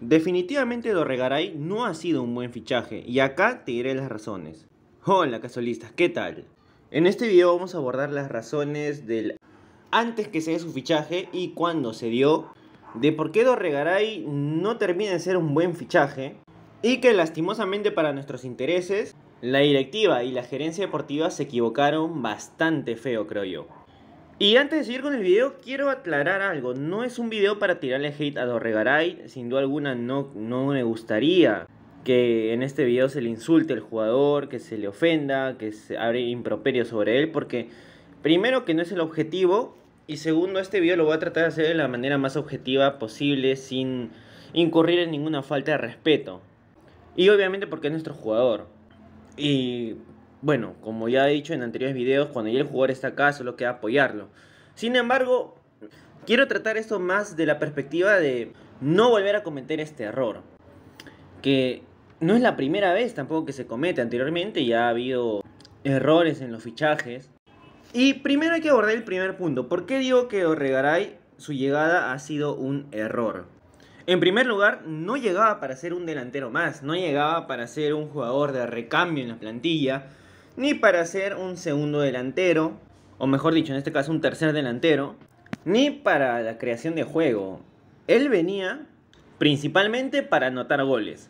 Definitivamente Dorregaray no ha sido un buen fichaje y acá te diré las razones. Hola casualistas, ¿qué tal? En este video vamos a abordar las razones del antes que se dé su fichaje y cuando se dio, de por qué Dorregaray no termina de ser un buen fichaje y que lastimosamente para nuestros intereses, la directiva y la gerencia deportiva se equivocaron bastante feo creo yo. Y antes de seguir con el video, quiero aclarar algo. No es un video para tirarle hate a Dorregaray. Sin duda alguna no, no me gustaría que en este video se le insulte al jugador, que se le ofenda, que se abre improperio sobre él. Porque primero que no es el objetivo. Y segundo, este video lo voy a tratar de hacer de la manera más objetiva posible sin incurrir en ninguna falta de respeto. Y obviamente porque es nuestro jugador. Y bueno, como ya he dicho en anteriores videos, cuando ya el jugador está acá solo queda apoyarlo. Sin embargo, quiero tratar esto más de la perspectiva de no volver a cometer este error. Que no es la primera vez tampoco que se comete. Anteriormente ya ha habido errores en los fichajes. Y primero hay que abordar el primer punto. ¿Por qué digo que Orregaray su llegada ha sido un error? En primer lugar, no llegaba para ser un delantero más, no llegaba para ser un jugador de recambio en la plantilla, ni para ser un segundo delantero, o mejor dicho, en este caso un tercer delantero, ni para la creación de juego. Él venía principalmente para anotar goles.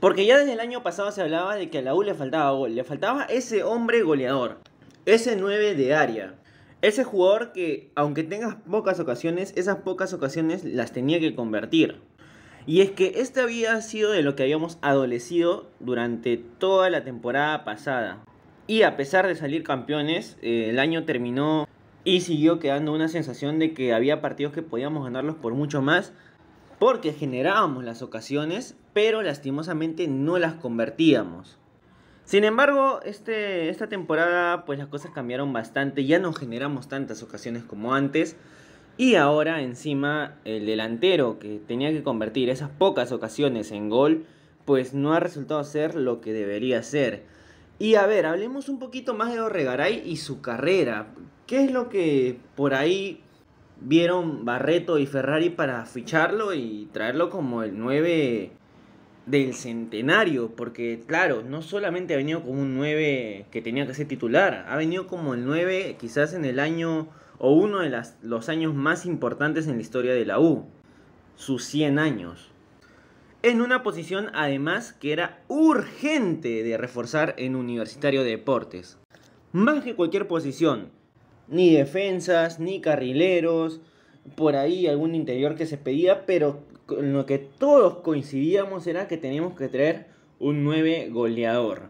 Porque ya desde el año pasado se hablaba de que a la U le faltaba gol, le faltaba ese hombre goleador, ese 9 de área, ese jugador que aunque tenga pocas ocasiones, esas pocas ocasiones las tenía que convertir. Y es que este había sido de lo que habíamos adolecido durante toda la temporada pasada. Y a pesar de salir campeones, eh, el año terminó y siguió quedando una sensación de que había partidos que podíamos ganarlos por mucho más, porque generábamos las ocasiones, pero lastimosamente no las convertíamos. Sin embargo, este, esta temporada pues las cosas cambiaron bastante, ya no generamos tantas ocasiones como antes y ahora encima el delantero que tenía que convertir esas pocas ocasiones en gol pues no ha resultado ser lo que debería ser. Y a ver, hablemos un poquito más de O'Regaray y su carrera. ¿Qué es lo que por ahí vieron Barreto y Ferrari para ficharlo y traerlo como el 9 del centenario? Porque claro, no solamente ha venido como un 9 que tenía que ser titular, ha venido como el 9 quizás en el año o uno de los años más importantes en la historia de la U, sus 100 años en una posición además que era urgente de reforzar en Universitario de Deportes. Más que cualquier posición, ni defensas, ni carrileros, por ahí algún interior que se pedía, pero con lo que todos coincidíamos era que teníamos que traer un 9 goleador.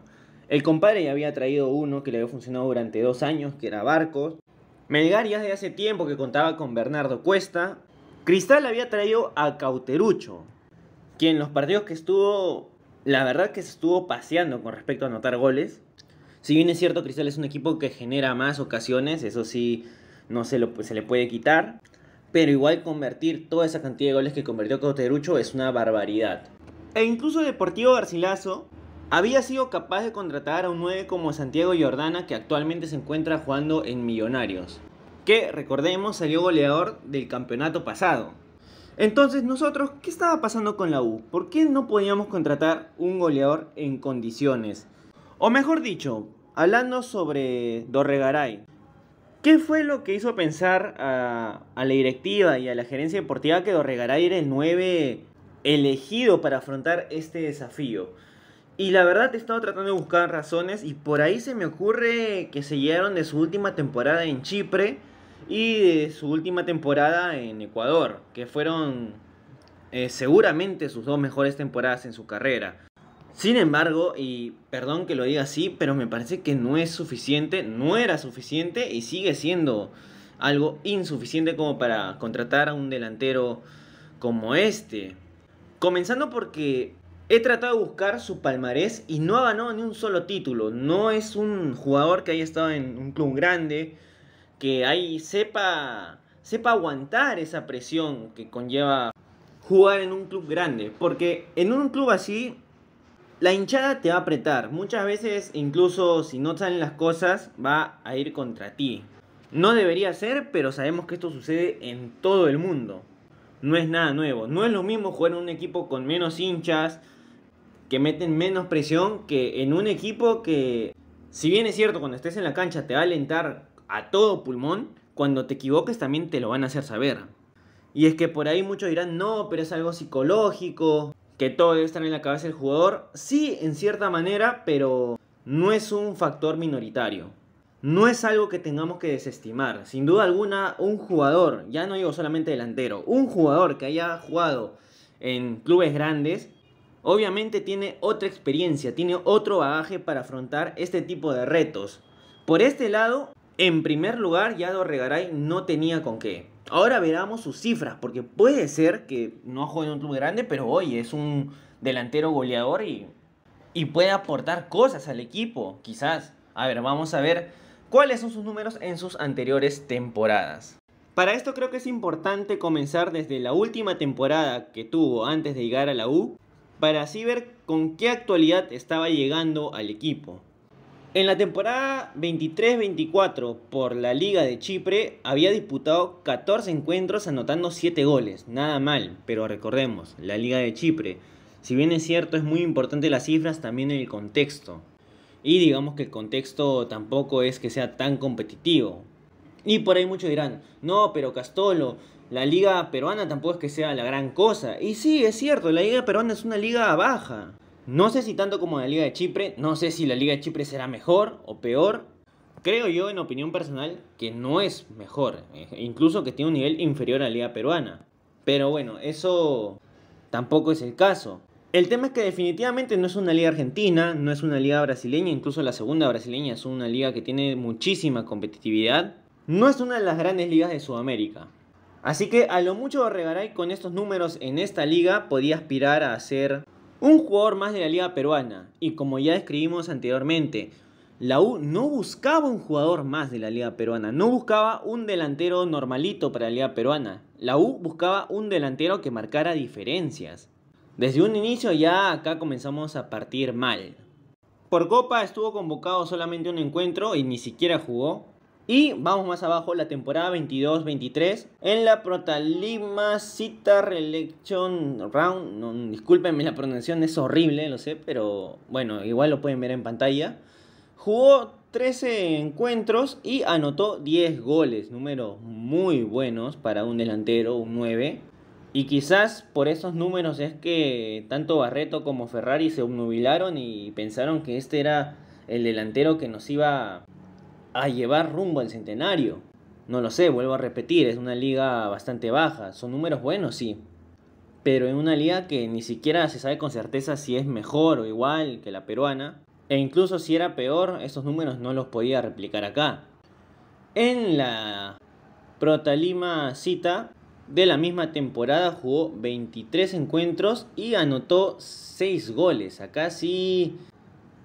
El compadre ya había traído uno que le había funcionado durante dos años, que era Barcos. Melgar ya hace tiempo que contaba con Bernardo Cuesta. Cristal había traído a Cauterucho, en los partidos que estuvo, la verdad que se estuvo paseando con respecto a anotar goles. Si bien es cierto, Cristal es un equipo que genera más ocasiones, eso sí, no se, lo, se le puede quitar. Pero igual convertir toda esa cantidad de goles que convirtió Coterucho es una barbaridad. E incluso Deportivo Garcilaso había sido capaz de contratar a un 9 como Santiago Jordana que actualmente se encuentra jugando en Millonarios. Que recordemos salió goleador del campeonato pasado. Entonces, nosotros, ¿qué estaba pasando con la U? ¿Por qué no podíamos contratar un goleador en condiciones? O mejor dicho, hablando sobre Dorregaray, ¿qué fue lo que hizo pensar a, la directiva y a la gerencia deportiva que Dorregaray era el 9 elegido para afrontar este desafío? Y la verdad he estado tratando de buscar razones y por ahí se me ocurre que se llegaron de su última temporada en Chipre y su última temporada en Ecuador, que fueron eh, seguramente sus dos mejores temporadas en su carrera. Sin embargo, y perdón que lo diga así, pero me parece que no es suficiente, no era suficiente y sigue siendo algo insuficiente como para contratar a un delantero como este. Comenzando porque he tratado de buscar su palmarés y no ha ganado ni un solo título. No es un jugador que haya estado en un club grande, que ahí sepa, sepa aguantar esa presión que conlleva jugar en un club grande. Porque en un club así, la hinchada te va a apretar. Muchas veces, incluso si no salen las cosas, va a ir contra ti. No debería ser, pero sabemos que esto sucede en todo el mundo. No es nada nuevo. No es lo mismo jugar en un equipo con menos hinchas, que meten menos presión, que en un equipo que, si bien es cierto, cuando estés en la cancha te va a alentar a todo pulmón, cuando te equivoques también te lo van a hacer saber. Y es que por ahí muchos dirán, no, pero es algo psicológico, que todo debe estar en la cabeza del jugador. Sí, en cierta manera, pero no es un factor minoritario. No es algo que tengamos que desestimar. Sin duda alguna, un jugador, ya no digo solamente delantero, un jugador que haya jugado en clubes grandes, obviamente tiene otra experiencia, tiene otro bagaje para afrontar este tipo de retos. Por este lado, en primer lugar, Yado Regaray no tenía con qué. Ahora veamos sus cifras, porque puede ser que no ha jugado en un club grande, pero hoy es un delantero goleador y, y puede aportar cosas al equipo, quizás. A ver, vamos a ver cuáles son sus números en sus anteriores temporadas. Para esto creo que es importante comenzar desde la última temporada que tuvo antes de llegar a la U, para así ver con qué actualidad estaba llegando al equipo. En la temporada 23-24 por la Liga de Chipre había disputado 14 encuentros anotando 7 goles, nada mal, pero recordemos, la Liga de Chipre, si bien es cierto es muy importante las cifras, también en el contexto. Y digamos que el contexto tampoco es que sea tan competitivo. Y por ahí muchos dirán, no, pero Castolo, la liga peruana tampoco es que sea la gran cosa. Y sí, es cierto, la liga peruana es una liga baja. No sé si tanto como la Liga de Chipre, no sé si la Liga de Chipre será mejor o peor. Creo yo, en opinión personal, que no es mejor, eh, incluso que tiene un nivel inferior a la Liga Peruana. Pero bueno, eso tampoco es el caso. El tema es que definitivamente no es una liga argentina, no es una liga brasileña, incluso la segunda brasileña es una liga que tiene muchísima competitividad. No es una de las grandes ligas de Sudamérica. Así que a lo mucho Regaray con estos números en esta liga podía aspirar a ser un jugador más de la liga peruana, y como ya describimos anteriormente, la U no buscaba un jugador más de la Liga Peruana, no buscaba un delantero normalito para la Liga Peruana. La U buscaba un delantero que marcara diferencias. Desde un inicio ya acá comenzamos a partir mal. Por Copa estuvo convocado solamente un encuentro y ni siquiera jugó. Y vamos más abajo, la temporada 22-23. En la Protalima Cita Reelection Round. No, discúlpenme, la pronunciación es horrible, lo sé, pero bueno, igual lo pueden ver en pantalla. Jugó 13 encuentros y anotó 10 goles. Números muy buenos para un delantero, un 9. Y quizás por esos números es que tanto Barreto como Ferrari se obnubilaron y pensaron que este era el delantero que nos iba a llevar rumbo al centenario. No lo sé, vuelvo a repetir, es una liga bastante baja. Son números buenos, sí. Pero en una liga que ni siquiera se sabe con certeza si es mejor o igual que la peruana. E incluso si era peor, ...esos números no los podía replicar acá. En la Protalima Cita de la misma temporada jugó 23 encuentros y anotó 6 goles. Acá sí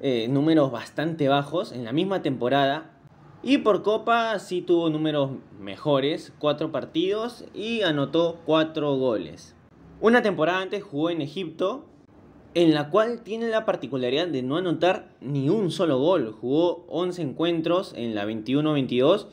eh, números bastante bajos. En la misma temporada y por Copa sí tuvo números mejores, cuatro partidos y anotó cuatro goles. Una temporada antes jugó en Egipto, en la cual tiene la particularidad de no anotar ni un solo gol. Jugó 11 encuentros en la 21-22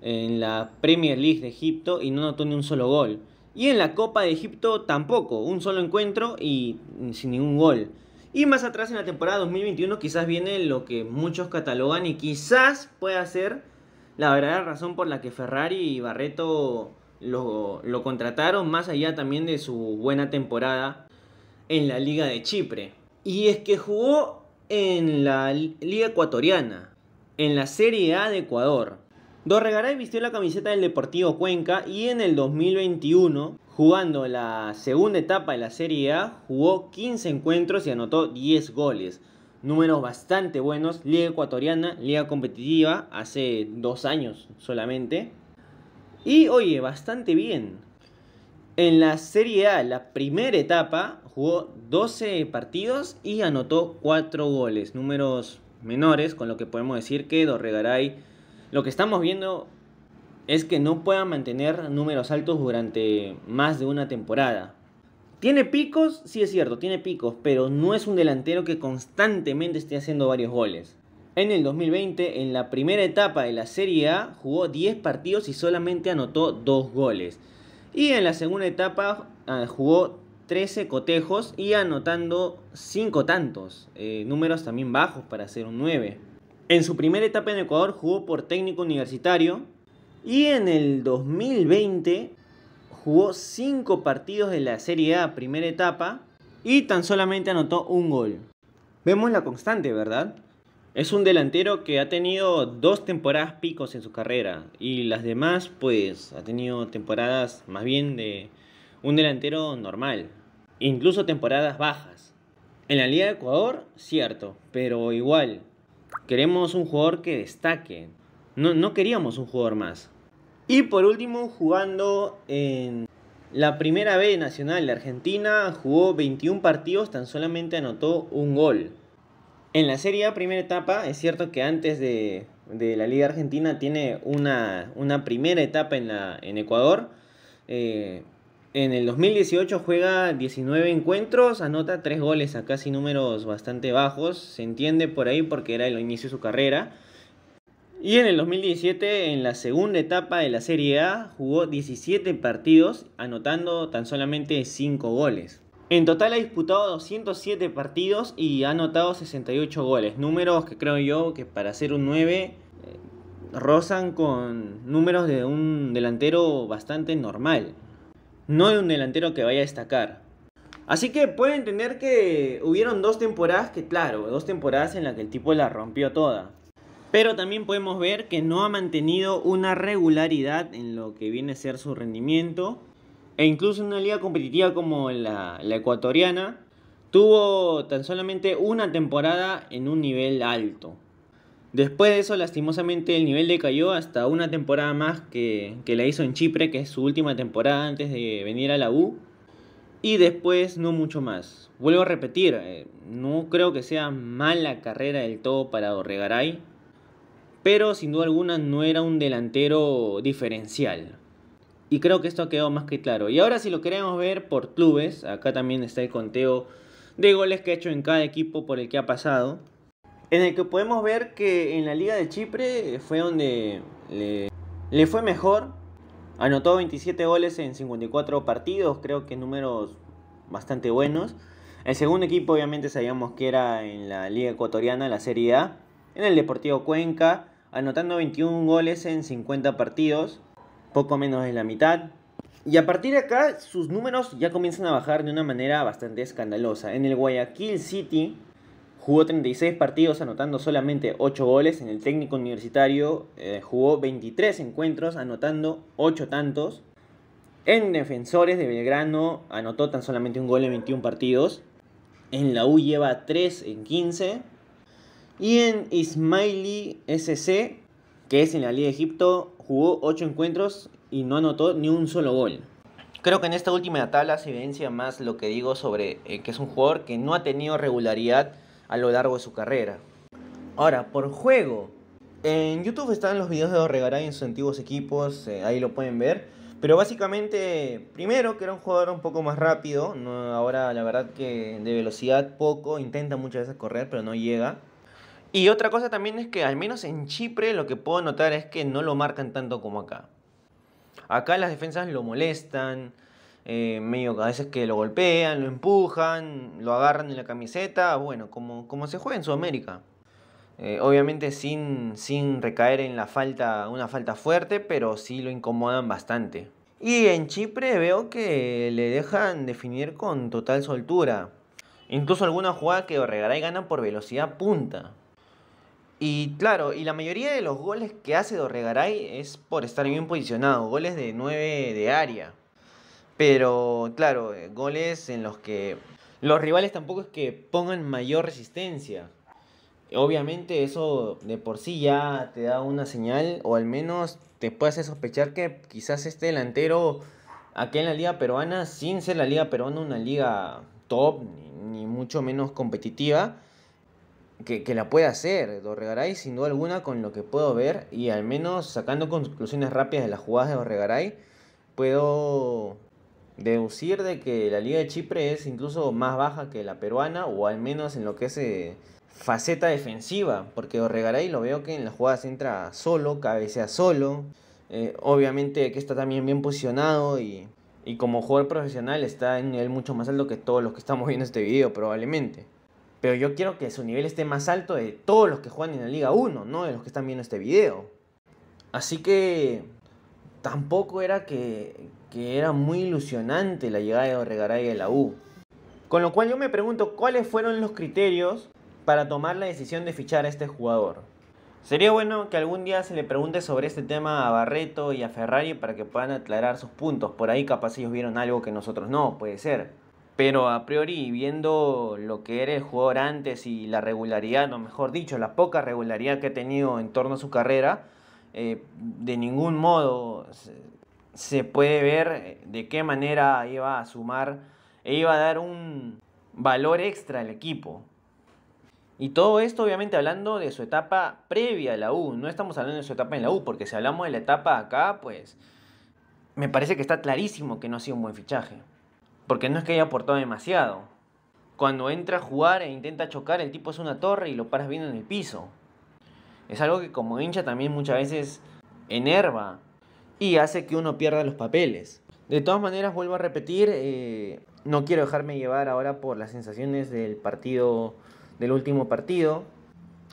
en la Premier League de Egipto y no anotó ni un solo gol. Y en la Copa de Egipto tampoco, un solo encuentro y sin ningún gol. Y más atrás en la temporada 2021 quizás viene lo que muchos catalogan y quizás pueda ser la verdadera razón por la que Ferrari y Barreto lo, lo contrataron, más allá también de su buena temporada en la Liga de Chipre. Y es que jugó en la Liga Ecuatoriana, en la Serie A de Ecuador, Dorregaray vistió la camiseta del Deportivo Cuenca y en el 2021, jugando la segunda etapa de la Serie A, jugó 15 encuentros y anotó 10 goles. Números bastante buenos, liga ecuatoriana, liga competitiva, hace dos años solamente. Y oye, bastante bien. En la Serie A, la primera etapa, jugó 12 partidos y anotó 4 goles. Números menores, con lo que podemos decir que Dorregaray lo que estamos viendo es que no puedan mantener números altos durante más de una temporada. Tiene picos, sí es cierto, tiene picos, pero no es un delantero que constantemente esté haciendo varios goles. En el 2020, en la primera etapa de la Serie A, jugó 10 partidos y solamente anotó 2 goles. Y en la segunda etapa ah, jugó 13 cotejos y anotando 5 tantos, eh, números también bajos para ser un 9. En su primera etapa en Ecuador jugó por técnico universitario y en el 2020 jugó 5 partidos de la Serie A primera etapa y tan solamente anotó un gol. Vemos la constante, ¿verdad? Es un delantero que ha tenido dos temporadas picos en su carrera y las demás pues ha tenido temporadas más bien de un delantero normal, incluso temporadas bajas. En la Liga de Ecuador, cierto, pero igual Queremos un jugador que destaque. No, queríamos un jugador más. Y por último, jugando en la primera B nacional de Argentina, jugó 21 partidos, tan solamente anotó un gol. En la Serie A, primera etapa, es cierto que antes de, la Liga Argentina tiene una, primera etapa en, la, en Ecuador. Eh, en el 2018 juega 19 encuentros, anota 3 goles a casi números bastante bajos. Se entiende por ahí porque era el inicio de su carrera. Y en el 2017, en la segunda etapa de la Serie A, jugó 17 partidos, anotando tan solamente 5 goles. En total ha disputado 207 partidos y ha anotado 68 goles, números que creo yo que para ser un 9 eh, rozan con números de un delantero bastante normal no de un delantero que vaya a destacar. Así que pueden entender que hubieron dos temporadas que, claro, dos temporadas en las que el tipo la rompió toda. Pero también podemos ver que no ha mantenido una regularidad en lo que viene a ser su rendimiento. E incluso en una liga competitiva como la ecuatoriana, tuvo tan solamente una temporada en un nivel alto. Después de eso, lastimosamente, el nivel decayó hasta una temporada más que, que la hizo en Chipre, que es su última temporada antes de venir a la U. Y después no mucho más. Vuelvo a repetir, eh, no creo que sea mala carrera del todo para Dorregaray, pero sin duda alguna no era un delantero diferencial. Y creo que esto ha quedado más que claro. Y ahora si lo queremos ver por clubes, acá también está el conteo de goles que ha hecho en cada equipo por el que ha pasado en el que podemos ver que en la Liga de Chipre fue donde le, fue mejor. Anotó 27 goles en 54 partidos, creo que números bastante buenos. El segundo equipo obviamente sabíamos que era en la Liga Ecuatoriana, la Serie A, en el Deportivo Cuenca, anotando 21 goles en 50 partidos, poco menos de la mitad. Y a partir de acá sus números ya comienzan a bajar de una manera bastante escandalosa. En el Guayaquil City Jugó 36 partidos anotando solamente 8 goles. En el técnico universitario eh, jugó 23 encuentros anotando 8 tantos. En Defensores de Belgrano anotó tan solamente un gol en 21 partidos. En la U lleva 3 en 15. Y en Ismaili SC, que es en la Liga de Egipto, jugó 8 encuentros y no anotó ni un solo gol. Creo que en esta última tabla se evidencia más lo que digo sobre eh, que es un jugador que no ha tenido regularidad a lo largo de su carrera. Ahora, por juego. En YouTube están los videos de Dorregaray en sus antiguos equipos, eh, ahí lo pueden ver. Pero básicamente, primero que era un jugador un poco más rápido, ahora la verdad que de velocidad poco, intenta muchas veces correr pero no llega. Y otra cosa también es que al menos en Chipre lo que puedo notar es que no lo marcan tanto como acá. Acá las defensas lo molestan, eh, medio a veces que lo golpean, lo empujan, lo agarran en la camiseta, bueno, como, como se juega en Sudamérica. Eh, obviamente sin, recaer en la falta, una falta fuerte, pero sí lo incomodan bastante. Y en Chipre veo que le dejan definir con total soltura. Incluso alguna jugada que Dorregaray gana por velocidad punta. Y claro, y la mayoría de los goles que hace Dorregaray es por estar bien posicionado, goles de 9 de área. Pero claro, eh, goles en los que los rivales tampoco es que pongan mayor resistencia. Obviamente eso de por sí ya te da una señal o al menos te puede hacer sospechar que quizás este delantero aquí en la liga peruana, sin ser la liga peruana una liga top ni, mucho menos competitiva, que, la pueda hacer. Dorregaray sin duda alguna con lo que puedo ver y al menos sacando conclusiones rápidas de las jugadas de Dorregaray, puedo deducir de que la Liga de Chipre es incluso más baja que la peruana, o al menos en lo que es eh, faceta defensiva, porque Orregaray lo veo que en las jugadas entra solo, cabecea solo, eh, obviamente que está también bien posicionado y, y como jugador profesional está en un nivel mucho más alto que todos los que estamos viendo este video probablemente. Pero yo quiero que su nivel esté más alto de todos los que juegan en la Liga 1, no de los que están viendo este video. Así que tampoco era que, era muy ilusionante la llegada de y de la U. Con lo cual yo me pregunto cuáles fueron los criterios para tomar la decisión de fichar a este jugador. Sería bueno que algún día se le pregunte sobre este tema a Barreto y a Ferrari para que puedan aclarar sus puntos. Por ahí capaz ellos vieron algo que nosotros no, puede ser. Pero a priori, viendo lo que era el jugador antes y la regularidad, o mejor dicho, la poca regularidad que ha tenido en torno a su carrera, eh, de ningún modo se puede ver eh, de qué manera iba a sumar e iba a dar un valor extra al equipo. Y todo esto obviamente hablando de su etapa previa a la U, no estamos hablando de su etapa en la U, porque si hablamos de la etapa acá, pues me parece que está clarísimo que no ha sido un buen fichaje, porque no es que haya aportado demasiado. Cuando entra a jugar e intenta chocar, el tipo es una torre y lo paras bien en el piso. Es algo que como hincha también muchas veces enerva y hace que uno pierda los papeles. De todas maneras, vuelvo a repetir, eh, no quiero dejarme llevar ahora por las sensaciones del partido, del último partido,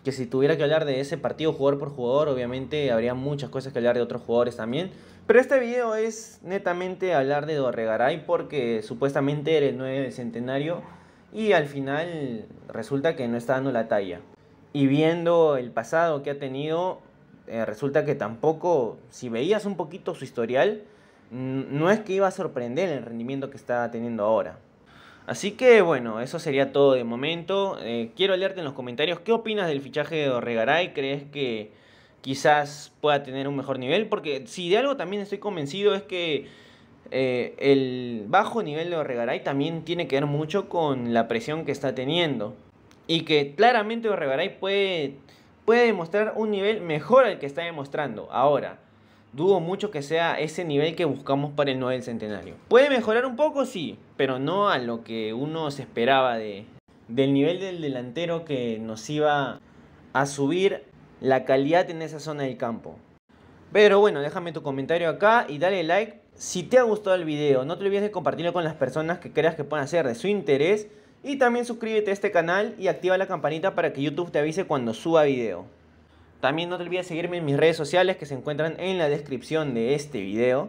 que si tuviera que hablar de ese partido jugador por jugador, obviamente habría muchas cosas que hablar de otros jugadores también. Pero este video es netamente hablar de Dorregaray porque supuestamente era el 9 centenario y al final resulta que no está dando la talla. Y viendo el pasado que ha tenido, eh, resulta que tampoco, si veías un poquito su historial, no es que iba a sorprender el rendimiento que está teniendo ahora. Así que bueno, eso sería todo de momento. Eh, quiero leerte en los comentarios qué opinas del fichaje de Orregaray. ¿Crees que quizás pueda tener un mejor nivel? Porque si de algo también estoy convencido es que eh, el bajo nivel de Orregaray también tiene que ver mucho con la presión que está teniendo y que claramente Barregaray puede, puede demostrar un nivel mejor al que está demostrando ahora. Dudo mucho que sea ese nivel que buscamos para el 9 del centenario. Puede mejorar un poco, sí, pero no a lo que uno se esperaba de, del nivel del delantero que nos iba a subir la calidad en esa zona del campo. Pero bueno, déjame tu comentario acá y dale like si te ha gustado el video. No te olvides de compartirlo con las personas que creas que puedan ser de su interés. Y también suscríbete a este canal y activa la campanita para que YouTube te avise cuando suba video. También no te olvides seguirme en mis redes sociales que se encuentran en la descripción de este video.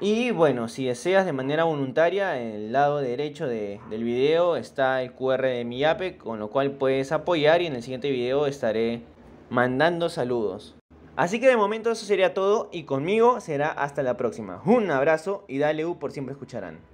Y bueno, si deseas de manera voluntaria, en el lado derecho del video está el QR de mi APEC con lo cual puedes apoyar y en el siguiente video estaré mandando saludos. Así que de momento eso sería todo y conmigo será hasta la próxima. Un abrazo y dale U por siempre escucharán.